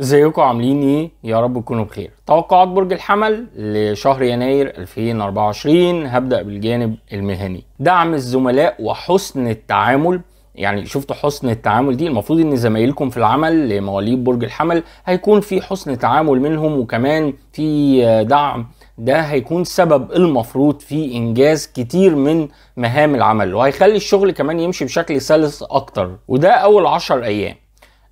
ازيكم عاملين ايه يا رب تكونوا بخير توقعات برج الحمل لشهر يناير 2024 هبدا بالجانب المهني دعم الزملاء وحسن التعامل يعني شفتوا حسن التعامل دي المفروض ان زمايلكم في العمل لمواليد برج الحمل هيكون في حسن تعامل منهم وكمان في دعم ده هيكون سبب المفروض في انجاز كتير من مهام العمل وهيخلي الشغل كمان يمشي بشكل سلس اكتر وده اول عشر ايام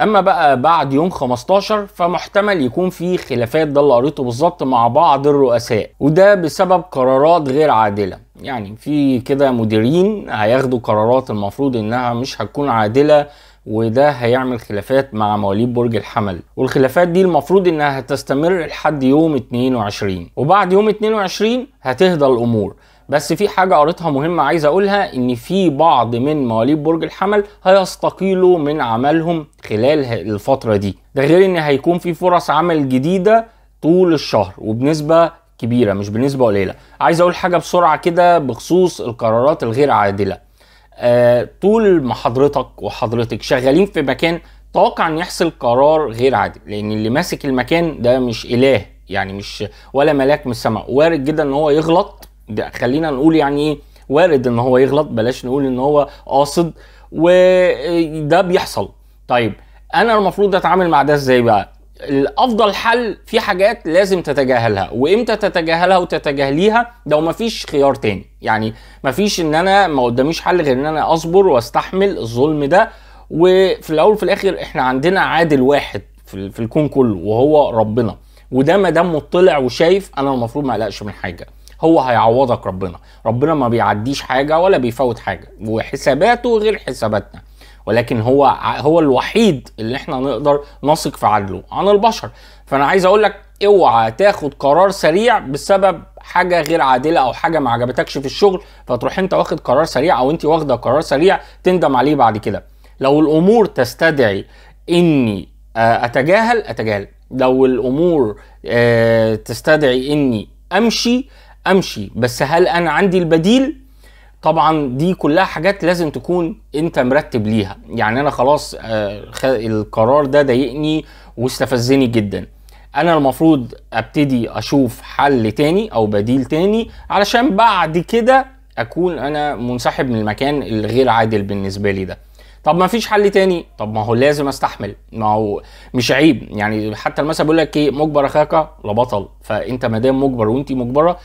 اما بقى بعد يوم 15 فمحتمل يكون في خلافات ده اللي قريته بالظبط مع بعض الرؤساء وده بسبب قرارات غير عادله يعني في كده مديرين هياخدوا قرارات المفروض انها مش هتكون عادله وده هيعمل خلافات مع مواليد برج الحمل والخلافات دي المفروض انها هتستمر لحد يوم 22 وبعد يوم 22 هتهدى الامور بس في حاجه قريتها مهمه عايز اقولها ان في بعض من مواليد برج الحمل هيستقيلوا من عملهم خلال الفتره دي ده غير ان هيكون في فرص عمل جديده طول الشهر وبنسبه كبيره مش بنسبه قليله عايز اقول حاجه بسرعه كده بخصوص القرارات الغير عادله أه طول ما حضرتك وحضرتك شغالين في مكان توقع ان يحصل قرار غير عادل لان اللي ماسك المكان ده مش اله يعني مش ولا ملاك من السماء وارد جدا ان هو يغلط خلينا نقول يعني وارد ان هو يغلط بلاش نقول ان هو قاصد وده بيحصل طيب انا المفروض اتعامل مع ده ازاي بقى الافضل حل في حاجات لازم تتجاهلها وامتى تتجاهلها وتتجاهليها لو مفيش خيار تاني يعني مفيش ان انا ما قداميش حل غير ان انا اصبر واستحمل الظلم ده وفي الاول وفي الاخر احنا عندنا عادل واحد في الكون كله وهو ربنا وده ما دام مطلع وشايف انا المفروض ما اقلقش من حاجه هو هيعوضك ربنا ربنا ما بيعديش حاجه ولا بيفوت حاجه وحساباته غير حساباتنا ولكن هو هو الوحيد اللي احنا نقدر نثق في عدله عن البشر فانا عايز اقول لك اوعى تاخد قرار سريع بسبب حاجه غير عادله او حاجه ما عجبتكش في الشغل فتروح انت واخد قرار سريع او انت واخده قرار سريع تندم عليه بعد كده لو الامور تستدعي اني آه، اتجاهل اتجاهل لو الامور آه، تستدعي اني امشي امشي بس هل انا عندي البديل طبعا دي كلها حاجات لازم تكون انت مرتب ليها يعني انا خلاص آه، القرار ده ضايقني واستفزني جدا انا المفروض ابتدي اشوف حل تاني او بديل تاني علشان بعد كده اكون انا منسحب من المكان الغير عادل بالنسبه لي ده طب ما فيش حل تاني طب ما هو لازم استحمل ما هو مش عيب يعني حتى المثل بيقول لك ايه مجبر اخاك لبطل فانت ما دام مجبر وانت مجبره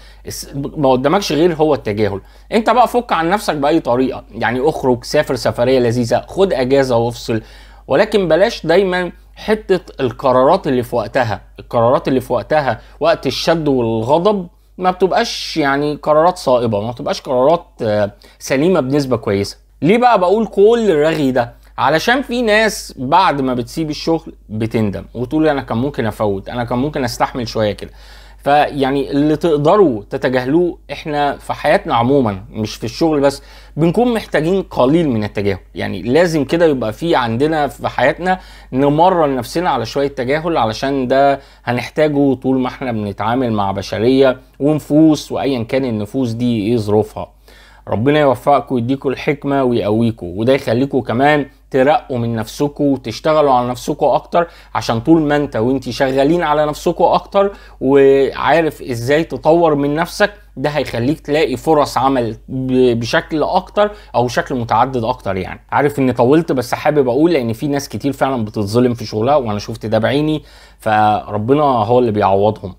ما قدامكش غير هو التجاهل انت بقى فك عن نفسك باي طريقه يعني اخرج سافر سفريه لذيذه خد اجازه وافصل ولكن بلاش دايما حته القرارات اللي في وقتها القرارات اللي في وقتها وقت الشد والغضب ما بتبقاش يعني قرارات صائبه ما بتبقاش قرارات آه، سليمه بنسبه كويسه ليه بقى بقول كل الرغي ده علشان في ناس بعد ما بتسيب الشغل بتندم وتقول انا كان ممكن افوت انا كان ممكن استحمل شويه كده فيعني اللي تقدروا تتجاهلوه احنا في حياتنا عموما مش في الشغل بس بنكون محتاجين قليل من التجاهل يعني لازم كده يبقى في عندنا في حياتنا نمرن نفسنا على شويه تجاهل علشان ده هنحتاجه طول ما احنا بنتعامل مع بشريه ونفوس وايا كان النفوس دي ايه ظروفها ربنا يوفقكم ويديكم الحكمه ويقويكم وده يخليكم كمان ترقوا من نفسكم وتشتغلوا على نفسكم اكتر عشان طول ما انت وانت شغالين على نفسكم اكتر وعارف ازاي تطور من نفسك ده هيخليك تلاقي فرص عمل بشكل اكتر او شكل متعدد اكتر يعني عارف اني طولت بس حابب اقول لان في ناس كتير فعلا بتتظلم في شغلها وانا شفت ده بعيني فربنا هو اللي بيعوضهم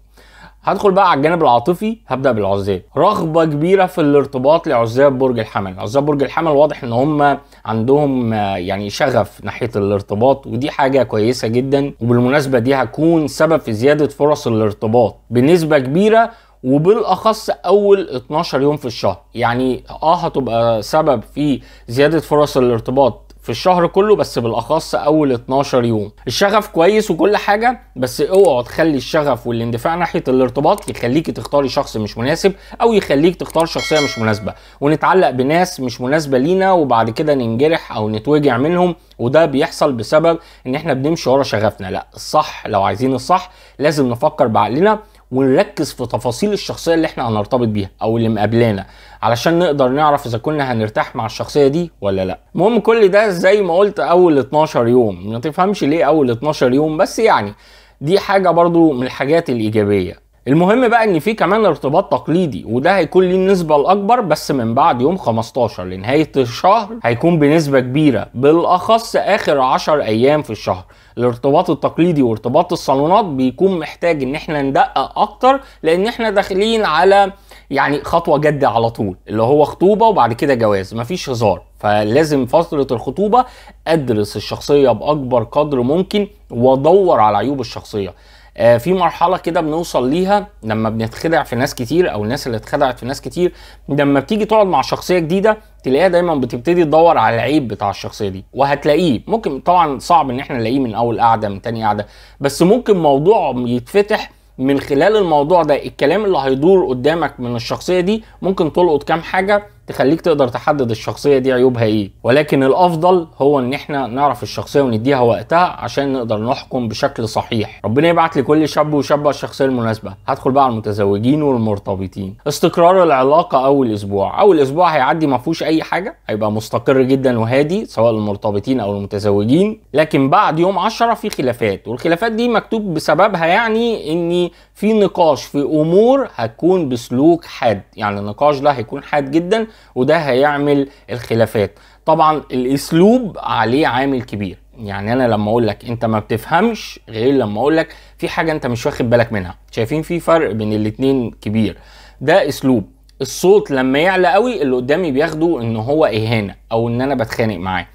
هدخل بقى على الجانب العاطفي هبدا بالعزاب رغبه كبيره في الارتباط لعزاب برج الحمل عزاب برج الحمل واضح ان هم عندهم آه، يعني شغف ناحيه الارتباط ودي حاجه كويسه جدا وبالمناسبه دي هتكون سبب في زياده فرص الارتباط بنسبه كبيره وبالاخص اول 12 يوم في الشهر يعني اه هتبقى سبب في زياده فرص الارتباط في الشهر كله بس بالاخص اول 12 يوم الشغف كويس وكل حاجه بس اوعى تخلي الشغف والاندفاع ناحيه الارتباط يخليك تختاري شخص مش مناسب او يخليك تختار شخصيه مش مناسبه ونتعلق بناس مش مناسبه لينا وبعد كده ننجرح او نتوجع منهم وده بيحصل بسبب ان احنا بنمشي ورا شغفنا لا الصح لو عايزين الصح لازم نفكر بعقلنا ونركز في تفاصيل الشخصيه اللي احنا هنرتبط بيها او اللي مقابلانا علشان نقدر نعرف اذا كنا هنرتاح مع الشخصيه دي ولا لا المهم كل ده زي ما قلت اول 12 يوم ما تفهمش ليه اول 12 يوم بس يعني دي حاجه برضو من الحاجات الايجابيه المهم بقى ان في كمان ارتباط تقليدي وده هيكون ليه النسبه الاكبر بس من بعد يوم 15 لنهايه الشهر هيكون بنسبه كبيره بالاخص اخر 10 ايام في الشهر الارتباط التقليدي وارتباط الصالونات بيكون محتاج ان احنا ندقق اكتر لان احنا داخلين على يعني خطوه جد على طول اللي هو خطوبه وبعد كده جواز مفيش هزار فلازم فتره الخطوبه ادرس الشخصيه باكبر قدر ممكن وادور على عيوب الشخصيه آه في مرحله كده بنوصل ليها لما بنتخدع في ناس كتير او الناس اللي اتخدعت في ناس كتير لما بتيجي تقعد مع شخصيه جديده تلاقيها دايما بتبتدي تدور على العيب بتاع الشخصيه دي وهتلاقيه ممكن طبعا صعب ان احنا نلاقيه من اول قعده من تاني قعده بس ممكن موضوع يتفتح من خلال الموضوع ده الكلام اللي هيدور قدامك من الشخصيه دي ممكن تلقط كام حاجه تخليك تقدر تحدد الشخصيه دي عيوبها ايه ولكن الافضل هو ان احنا نعرف الشخصيه ونديها وقتها عشان نقدر نحكم بشكل صحيح ربنا يبعت لكل شاب وشابه الشخصيه المناسبه هدخل بقى على المتزوجين والمرتبطين استقرار العلاقه اول اسبوع اول اسبوع هيعدي ما فيهوش اي حاجه هيبقى مستقر جدا وهادي سواء المرتبطين او المتزوجين لكن بعد يوم 10 في خلافات والخلافات دي مكتوب بسببها يعني ان في نقاش في امور هتكون بسلوك حاد يعني النقاش ده هيكون حاد جدا وده هيعمل الخلافات طبعا الاسلوب عليه عامل كبير يعني انا لما اقول لك انت ما بتفهمش غير لما اقول لك في حاجه انت مش واخد بالك منها شايفين في فرق بين الاتنين كبير ده اسلوب الصوت لما يعلى قوي اللي قدامي بياخده ان هو اهانه او ان انا بتخانق معاه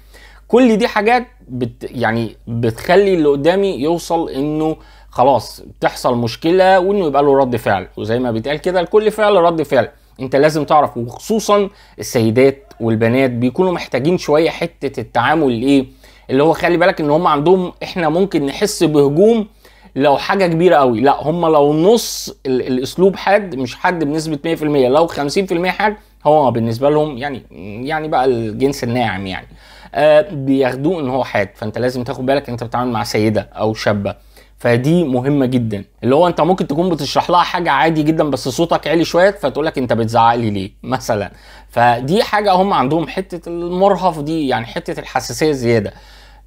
كل دي حاجات بت يعني بتخلي اللي قدامي يوصل انه خلاص تحصل مشكله وانه يبقى له رد فعل وزي ما بيتقال كده لكل فعل رد فعل انت لازم تعرف وخصوصا السيدات والبنات بيكونوا محتاجين شويه حته التعامل الايه اللي هو خلي بالك ان هم عندهم احنا ممكن نحس بهجوم لو حاجه كبيره قوي لا هم لو نص الاسلوب حاد مش حاد بنسبه 100% لو 50% حاد هو بالنسبه لهم يعني يعني بقى الجنس الناعم يعني آه بياخدوه ان هو حاد فانت لازم تاخد بالك انت بتتعامل مع سيده او شابه فدي مهمه جدا اللي هو انت ممكن تكون بتشرح لها حاجه عادي جدا بس صوتك عالي شويه فتقول لك انت بتزعق لي ليه مثلا فدي حاجه هم عندهم حته المرهف دي يعني حته الحساسيه زياده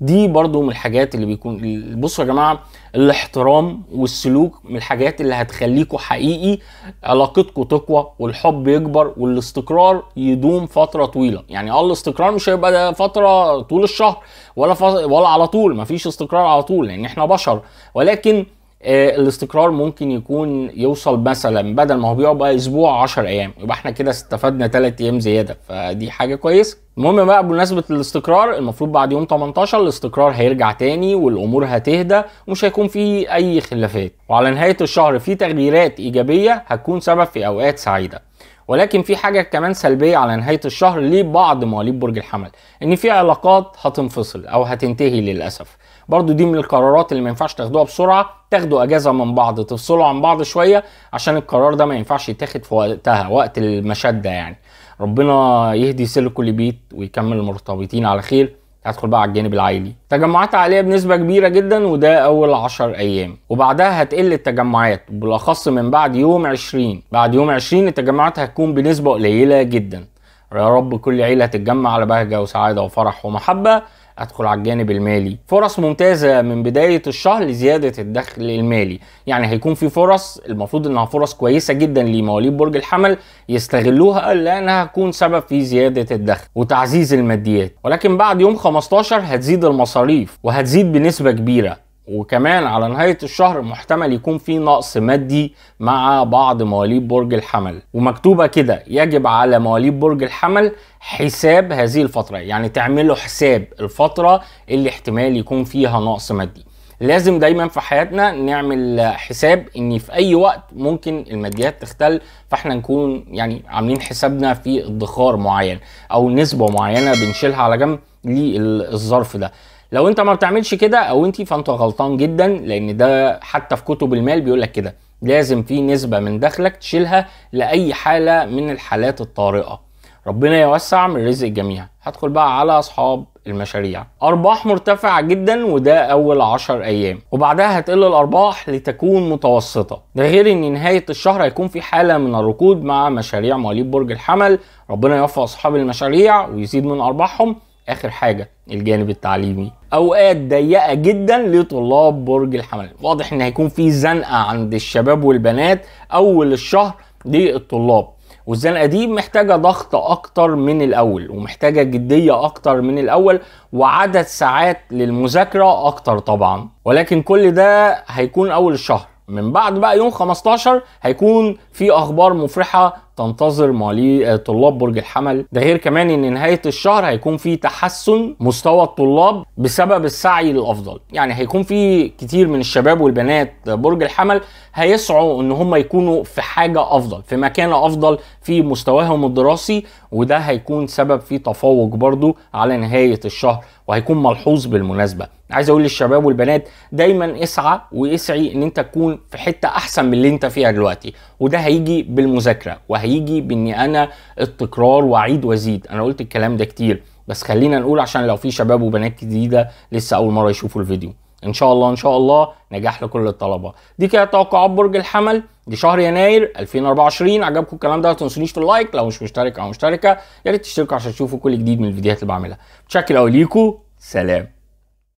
دي برضو من الحاجات اللي بيكون بصوا يا جماعه الاحترام والسلوك من الحاجات اللي هتخليكم حقيقي علاقتكم تقوى والحب يكبر والاستقرار يدوم فتره طويله يعني اه الاستقرار مش هيبقى فتره طول الشهر ولا ولا على طول مفيش استقرار على طول لان احنا بشر ولكن آه، الاستقرار ممكن يكون يوصل مثلا بدل ما هو بيبقى اسبوع 10 ايام يبقى احنا كده استفدنا 3 ايام زياده فدي حاجه كويسه المهم بقى بمناسبه الاستقرار المفروض بعد يوم 18 الاستقرار هيرجع تاني والامور هتهدى ومش هيكون في اي خلافات وعلى نهايه الشهر في تغييرات ايجابيه هتكون سبب في اوقات سعيده ولكن في حاجة كمان سلبية على نهاية الشهر لبعض مواليد برج الحمل إن في علاقات هتنفصل أو هتنتهي للأسف برضو دي من القرارات اللي ما ينفعش تاخدوها بسرعه تاخدوا اجازه من بعض تفصلوا عن بعض شويه عشان القرار ده ما ينفعش يتاخد في وقتها وقت المشده يعني ربنا يهدي كل بيت ويكمل المرتبطين على خير هدخل بقى على الجانب العائلي تجمعات عائليه بنسبه كبيره جدا وده اول 10 ايام وبعدها هتقل التجمعات بالاخص من بعد يوم 20 بعد يوم 20 التجمعات هتكون بنسبه قليله جدا يا رب كل عيله تتجمع على بهجه وسعاده وفرح ومحبه ادخل على الجانب المالي فرص ممتازه من بدايه الشهر لزياده الدخل المالي يعني هيكون في فرص المفروض انها فرص كويسه جدا لمواليد برج الحمل يستغلوها لانها هتكون سبب في زياده الدخل وتعزيز الماديات ولكن بعد يوم 15 هتزيد المصاريف وهتزيد بنسبه كبيره وكمان على نهاية الشهر محتمل يكون في نقص مادي مع بعض مواليد برج الحمل ومكتوبة كده يجب على مواليد برج الحمل حساب هذه الفترة يعني تعملوا حساب الفترة اللي احتمال يكون فيها نقص مادي لازم دايما في حياتنا نعمل حساب ان في اي وقت ممكن الماديات تختل فاحنا نكون يعني عاملين حسابنا في ادخار معين او نسبة معينة بنشيلها على جنب للظرف ده لو انت ما بتعملش كده او انت فانت غلطان جدا لان ده حتى في كتب المال بيقول لك كده لازم في نسبه من دخلك تشيلها لاي حاله من الحالات الطارئه ربنا يوسع من رزق الجميع هدخل بقى على اصحاب المشاريع ارباح مرتفعه جدا وده اول 10 ايام وبعدها هتقل الارباح لتكون متوسطه ده غير ان نهايه الشهر هيكون في حاله من الركود مع مشاريع مواليد برج الحمل ربنا يوفق اصحاب المشاريع ويزيد من ارباحهم اخر حاجه الجانب التعليمي اوقات ضيقه جدا لطلاب برج الحمل واضح ان هيكون في زنقه عند الشباب والبنات اول الشهر للطلاب والزنقه دي محتاجه ضغط اكتر من الاول ومحتاجه جديه اكتر من الاول وعدد ساعات للمذاكره اكتر طبعا ولكن كل ده هيكون اول الشهر من بعد بقى يوم 15 هيكون في اخبار مفرحه تنتظر مالي آه، طلاب برج الحمل ده غير كمان ان نهايه الشهر هيكون في تحسن مستوى الطلاب بسبب السعي للافضل يعني هيكون في كتير من الشباب والبنات برج الحمل هيسعوا ان هم يكونوا في حاجه افضل في مكان افضل في مستواهم الدراسي وده هيكون سبب في تفوق برضو على نهايه الشهر وهيكون ملحوظ بالمناسبه عايز اقول للشباب والبنات دايما اسعى واسعي ان انت تكون في حته احسن من اللي انت فيها دلوقتي وده هيجي بالمذاكره و هيجي باني انا التكرار واعيد وازيد انا قلت الكلام ده كتير بس خلينا نقول عشان لو في شباب وبنات جديده لسه اول مره يشوفوا الفيديو ان شاء الله ان شاء الله نجاح لكل الطلبه دي كانت توقعات برج الحمل لشهر يناير 2024 عجبكم الكلام ده ما تنسونيش في اللايك لو مش مشترك او مشتركه يا ريت تشتركوا عشان تشوفوا كل جديد من الفيديوهات اللي بعملها متشكر قوي سلام